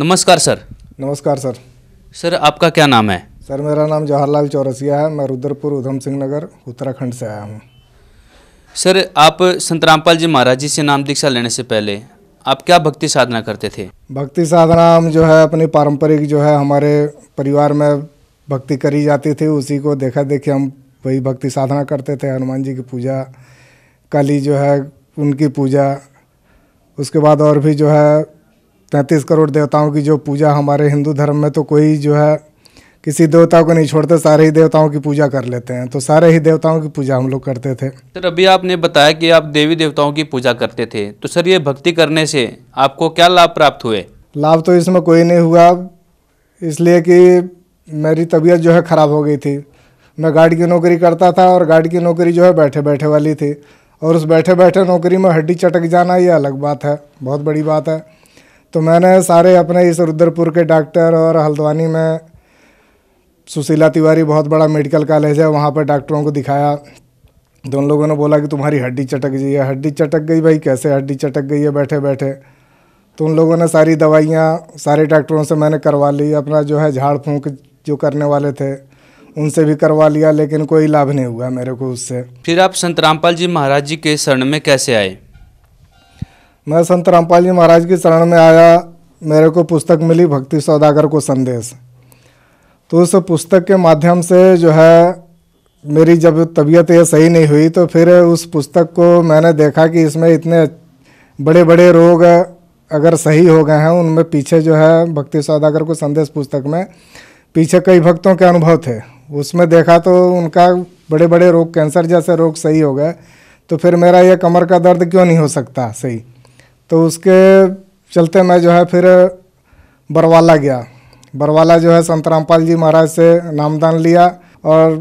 नमस्कार सर नमस्कार sir sir आपका क्या नाम है सर मेरा नाम जवाहरलाल चौरसिया है मैं रुद्रपुर उधम सिंह नगर उत्तराखंड से आया हूँ सर आप संत रामपाल जी महाराज जी से नाम दीक्षा लेने से पहले आप क्या भक्ति साधना करते थे भक्ति साधना हम जो है अपनी पारंपरिक जो है हमारे परिवार में भक्ति करी जाती थी उसी को देखा देखे हम वही भक्ति साधना करते थे हनुमान जी की पूजा काली जो है उनकी पूजा उसके बाद और भी जो है पैंतीस करोड़ देवताओं की जो पूजा हमारे हिंदू धर्म में तो कोई जो है किसी देवता को नहीं छोड़ते सारे ही देवताओं की पूजा कर लेते हैं तो सारे ही देवताओं की पूजा हम लोग करते थे सर अभी आपने बताया कि आप देवी देवताओं की पूजा करते थे तो सर ये भक्ति करने से आपको क्या लाभ प्राप्त हुए लाभ तो इसमें कोई नहीं हुआ इसलिए कि मेरी तबीयत जो है ख़राब हो गई थी मैं गार्ड की नौकरी करता था और गार्ड की नौकरी जो है बैठे बैठे वाली थी और उस बैठे बैठे नौकरी में हड्डी चटक जाना ये अलग बात है बहुत बड़ी बात है तो मैंने सारे अपने इस रुद्रपुर के डॉक्टर और हल्द्वानी में सुशीला तिवारी बहुत बड़ा मेडिकल कॉलेज है वहाँ पर डॉक्टरों को दिखाया तो उन लोगों ने बोला कि तुम्हारी हड्डी चटक गई है हड्डी चटक गई भाई कैसे हड्डी चटक गई है बैठे बैठे तो उन लोगों ने सारी दवाइयाँ सारे डॉक्टरों से मैंने करवा ली अपना जो है झाड़ फूँक जो करने वाले थे उनसे भी करवा लिया लेकिन कोई लाभ नहीं हुआ मेरे को उससे फिर आप संत रामपाल जी महाराज जी के शरण में कैसे आए मैं संत रामपाल जी महाराज के चरण में आया मेरे को पुस्तक मिली भक्ति सौदागर को संदेश तो उस पुस्तक के माध्यम से जो है मेरी जब तबीयत यह सही नहीं हुई तो फिर उस पुस्तक को मैंने देखा कि इसमें इतने बड़े बड़े रोग अगर सही हो गए हैं उनमें पीछे जो है भक्ति सौदागर को संदेश पुस्तक में पीछे कई भक्तों के अनुभव थे उसमें देखा तो उनका बड़े बड़े रोग कैंसर जैसे रोग सही हो गए तो फिर मेरा यह कमर का दर्द क्यों नहीं हो सकता सही तो उसके चलते मैं जो है फिर बरवाला गया बरवाला जो है संत रामपाल जी महाराज से नामदान लिया और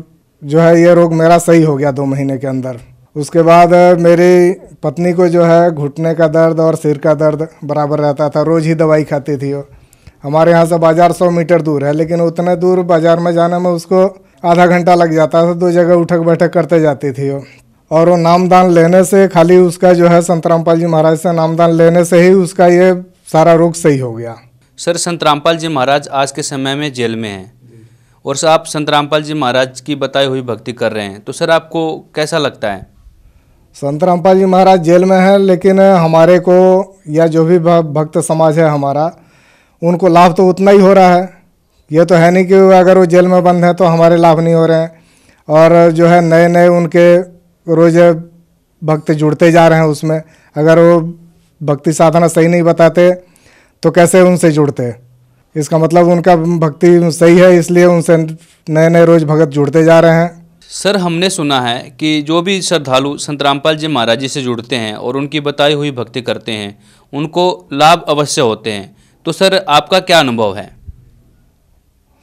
जो है ये रोग मेरा सही हो गया दो महीने के अंदर उसके बाद मेरी पत्नी को जो है घुटने का दर्द और सिर का दर्द बराबर रहता था रोज़ ही दवाई खाती थी वो हमारे यहाँ से बाज़ार सौ मीटर दूर है लेकिन उतने दूर बाज़ार में जाने में उसको आधा घंटा लग जाता था दो जगह उठक बैठक करते जाती थी वो और वो नामदान लेने से खाली उसका जो है संत रामपाल जी महाराज से नामदान लेने से ही उसका ये सारा रोग सही हो गया सर संत रामपाल जी महाराज आज के समय में जेल में हैं और सर आप संत रामपाल जी महाराज की बताई हुई भक्ति कर रहे हैं तो सर आपको कैसा लगता है संत रामपाल जी महाराज जेल में हैं लेकिन हमारे को या जो भी भक्त समाज है हमारा उनको लाभ तो उतना ही हो रहा है ये तो है नहीं कि अगर वो जेल में बंद हैं तो हमारे लाभ नहीं हो रहे हैं और जो है नए नए उनके रोज़ भक्त जुड़ते जा रहे हैं उसमें अगर वो भक्ति साधना सही नहीं बताते तो कैसे उनसे जुड़ते इसका मतलब उनका भक्ति सही है इसलिए उनसे नए नए रोज़ भगत जुड़ते जा रहे हैं सर हमने सुना है कि जो भी श्रद्धालु संत रामपाल जी महाराज जी से जुड़ते हैं और उनकी बताई हुई भक्ति करते हैं उनको लाभ अवश्य होते हैं तो सर आपका क्या अनुभव है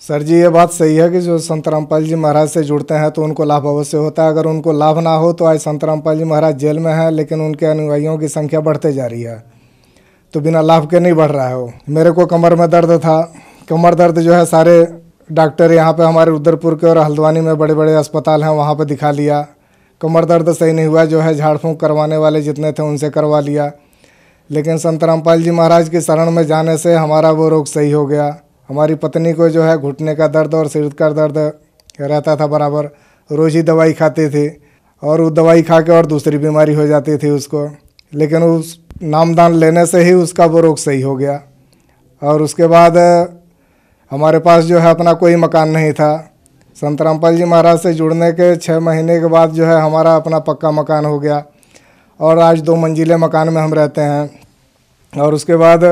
सर जी ये बात सही है कि जो संत रामपाल जी महाराज से जुड़ते हैं तो उनको लाभ अवश्य होता है अगर उनको लाभ ना हो तो आज संत रामपाल जी महाराज जेल में हैं लेकिन उनके अनुयायियों की संख्या बढ़ते जा रही है तो बिना लाभ के नहीं बढ़ रहा है वो मेरे को कमर में दर्द था कमर दर्द जो है सारे डॉक्टर यहाँ पर हमारे रुद्रपुर के और हल्द्वानी में बड़े बड़े अस्पताल हैं वहाँ पर दिखा लिया कमर दर्द सही नहीं हुआ जो है झाड़ फूँक करवाने वाले जितने थे उनसे करवा लिया लेकिन संत रामपाल जी महाराज की शरण में जाने से हमारा वो रोग सही हो गया हमारी पत्नी को जो है घुटने का दर्द और सिर का दर्द रहता था बराबर रोज़ ही दवाई खाते थे और वो दवाई खा के और दूसरी बीमारी हो जाती थी उसको लेकिन उस नामदान लेने से ही उसका वो रोग सही हो गया और उसके बाद हमारे पास जो है अपना कोई मकान नहीं था संत रामपाल जी महाराज से जुड़ने के छः महीने के बाद जो है हमारा अपना पक्का मकान हो गया और आज दो मंजिले मकान में हम रहते हैं और उसके बाद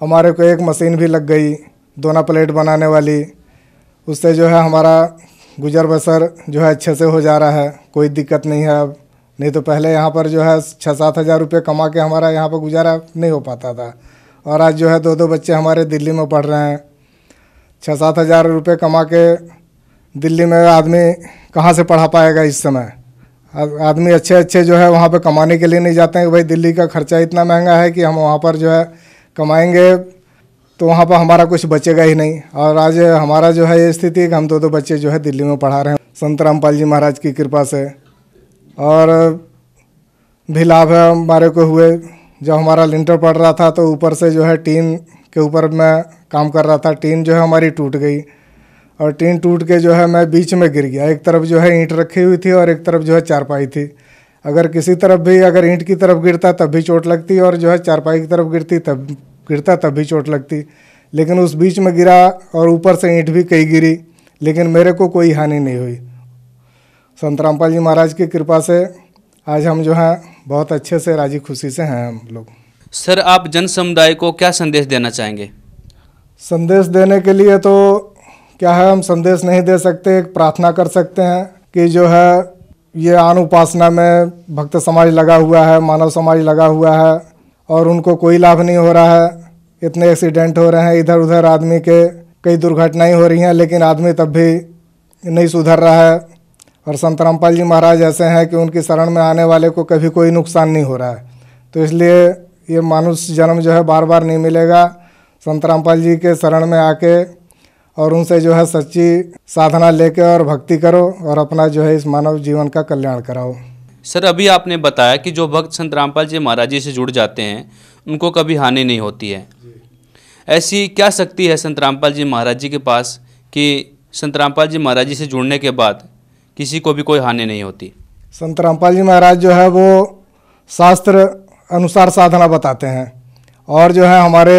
हमारे को एक मशीन भी लग गई दोना प्लेट बनाने वाली उससे जो है हमारा गुजर बसर जो है अच्छे से हो जा रहा है कोई दिक्कत नहीं है अब नहीं तो पहले यहाँ पर जो है छः सात हज़ार रुपये कमा के हमारा यहाँ पर गुजारा नहीं हो पाता था और आज जो है दो दो बच्चे हमारे दिल्ली में पढ़ रहे हैं छः सात हज़ार रुपये कमा के दिल्ली में आदमी कहाँ से पढ़ा पाएगा इस समय आदमी अच्छे अच्छे जो है वहाँ पर कमाने के लिए नहीं जाते हैं भाई दिल्ली का खर्चा इतना महंगा है कि हम वहाँ पर जो है कमाएंगे तो वहाँ पर हमारा कुछ बचेगा ही नहीं और आज हमारा जो है ये स्थिति कि हम दो दो बच्चे जो है दिल्ली में पढ़ा रहे हैं संत रामपाल जी महाराज की कृपा से और भी लाभ है हमारे को हुए जब हमारा लिंटर पड़ रहा था तो ऊपर से जो है टीन के ऊपर मैं काम कर रहा था टीन जो है हमारी टूट गई और टीन टूट के जो है मैं बीच में गिर गया एक तरफ जो है ईंट रखी हुई थी और एक तरफ जो है चारपाई थी अगर किसी तरफ भी अगर ईंट की तरफ गिरता तब भी चोट लगती और जो है चारपाई की तरफ गिरती तब गिरता तभी चोट लगती लेकिन उस बीच में गिरा और ऊपर से ईंट भी कई गिरी लेकिन मेरे को कोई हानि नहीं हुई संत रामपाल जी महाराज की कृपा से आज हम जो हैं बहुत अच्छे से राजी खुशी से हैं हम लोग सर आप जन समुदाय को क्या संदेश देना चाहेंगे संदेश देने के लिए तो क्या है हम संदेश नहीं दे सकते एक प्रार्थना कर सकते हैं कि जो है ये आन उपासना में भक्त समाज लगा हुआ है मानव समाज लगा हुआ है और उनको कोई लाभ नहीं हो रहा है इतने एक्सीडेंट हो रहे हैं इधर उधर आदमी के कई दुर्घटनाएं हो रही हैं लेकिन आदमी तब भी नहीं सुधर रहा है और संत रामपाल जी महाराज ऐसे हैं कि उनकी शरण में आने वाले को कभी कोई नुकसान नहीं हो रहा है तो इसलिए ये मानुष जन्म जो है बार बार नहीं मिलेगा संत रामपाल जी के शरण में आके और उनसे जो है सच्ची साधना लेके और भक्ति करो और अपना जो है इस मानव जीवन का कल्याण कराओ सर अभी आपने बताया कि जो भक्त संत रामपाल जी महाराज जी से जुड़ जाते हैं उनको कभी हानि नहीं होती है ऐसी क्या शक्ति है संत रामपाल जी महाराज जी के पास कि संत रामपाल जी महाराज जी से जुड़ने के बाद किसी को भी कोई हानि नहीं होती संत रामपाल जी महाराज जो है वो शास्त्र अनुसार साधना बताते हैं और जो है हमारे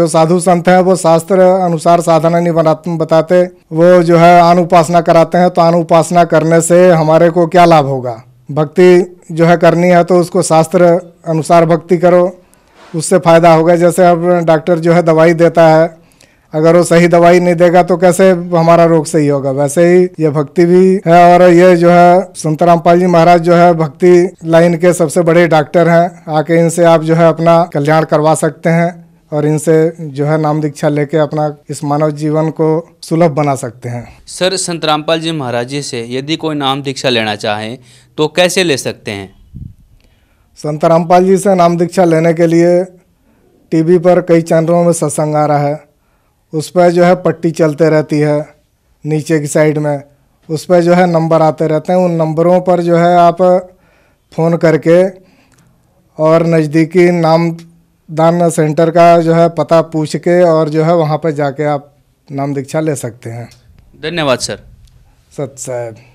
जो साधु संत हैं वो शास्त्र अनुसार साधना नहीं बताते वो जो है आन उपासना कराते हैं तो आन उपासना करने से हमारे को क्या लाभ होगा भक्ति जो है करनी है तो उसको शास्त्र अनुसार भक्ति करो उससे फ़ायदा होगा जैसे अब डॉक्टर जो है दवाई देता है अगर वो सही दवाई नहीं देगा तो कैसे हमारा रोग सही होगा वैसे ही ये भक्ति भी है और ये जो है संत रामपाल जी महाराज जो है भक्ति लाइन के सबसे बड़े डॉक्टर हैं आके इनसे आप जो है अपना कल्याण करवा सकते हैं और इनसे जो है नाम दीक्षा लेके अपना इस मानव जीवन को सुलभ बना सकते हैं सर संत रामपाल जी महाराज जी से यदि कोई नाम दीक्षा लेना चाहे तो कैसे ले सकते हैं संत रामपाल जी से नाम दीक्षा लेने के लिए टीवी पर कई चैनलों में सत्संग आ रहा है उस पर जो है पट्टी चलते रहती है नीचे की साइड में उस पर जो है नंबर आते रहते हैं उन नंबरों पर जो है आप फ़ोन करके और नज़दीकी नाम दान सेंटर का जो है पता पूछ के और जो है वहाँ पर जाके आप नाम दीक्षा ले सकते हैं धन्यवाद सर सत साहब